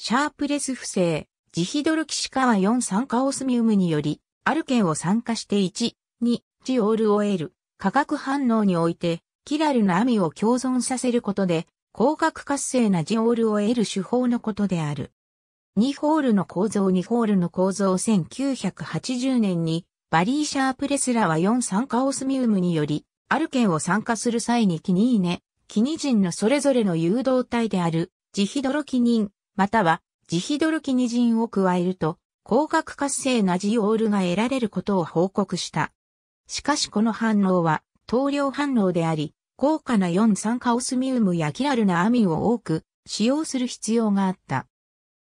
シャープレス不正、ジヒドロキシカは4酸化オスミウムにより、アルケンを酸化して1、2、ジオールを得る、化学反応において、キラルの網を共存させることで、光学活性なジオールを得る手法のことである。2ホールの構造2ホールの構造1980年に、バリー・シャープレスラは4酸化オスミウムにより、アルケンを酸化する際にキニーネ、キニジンのそれぞれの誘導体である、ジヒドロキニン、またはジヒドルキニジンを加えると、光学活性なジオールが得られることを報告した。しかしこの反応は、糖量反応であり、高価な4酸化オスミウムやキラルなアミンを多く使用する必要があった。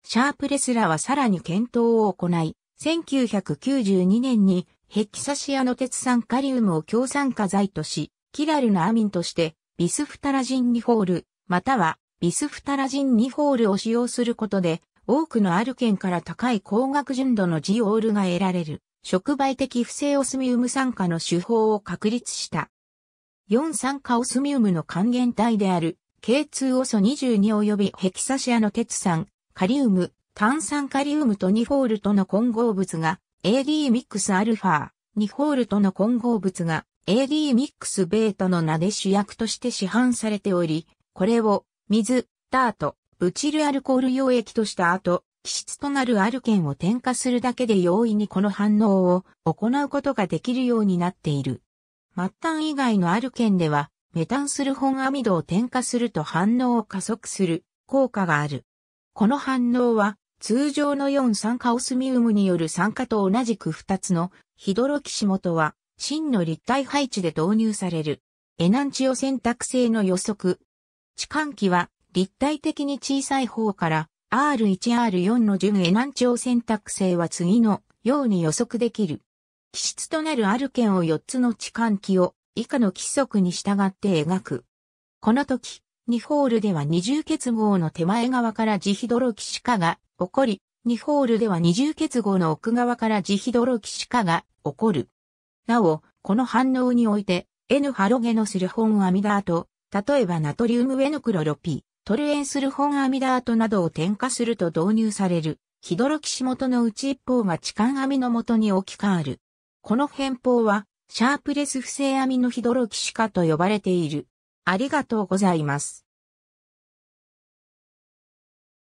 シャープレスラはさらに検討を行い、1992年にヘキサシアの鉄酸カリウムを強酸化剤とし、キラルなアミンとしてビスフタラジンニホール、またはビスフタラジン2ホールを使用することで、多くのある県から高い高学純度のジオールが得られる、触媒的不正オスミウム酸化の手法を確立した。4酸化オスミウムの還元体である、K2 オソ22及びヘキサシアの鉄酸、カリウム、炭酸カリウムとニホールとの混合物が AD ミックスアルファ、ニホールとの混合物が AD ミックスベータの名で主役として市販されており、これを水、ダート、ブチルアルコール溶液とした後、気質となるアルケンを添加するだけで容易にこの反応を行うことができるようになっている。末端以外のアルケンでは、メタンスルホンアミドを添加すると反応を加速する効果がある。この反応は、通常の4酸化オスミウムによる酸化と同じく2つのヒドロキシモトは、真の立体配置で導入される。エナンチオ選択性の予測、置換器は立体的に小さい方から R1R4 の順エナン選択性は次のように予測できる。基質となるある件を4つの置換器を以下の規則に従って描く。この時、2ホールでは二重結合の手前側から自ヒドロキシ化が起こり、2ホールでは二重結合の奥側から自ヒドロキシ化が起こる。なお、この反応において、N ハロゲのする本アミダーと例えばナトリウムウェヌクロロピ、トルエンスルホンアミダートなどを添加すると導入される、ヒドロキシ元のうち一方が痴漢網の元に置き換わる。この変法は、シャープレス不正網のヒドロキシ化と呼ばれている。ありがとうございます。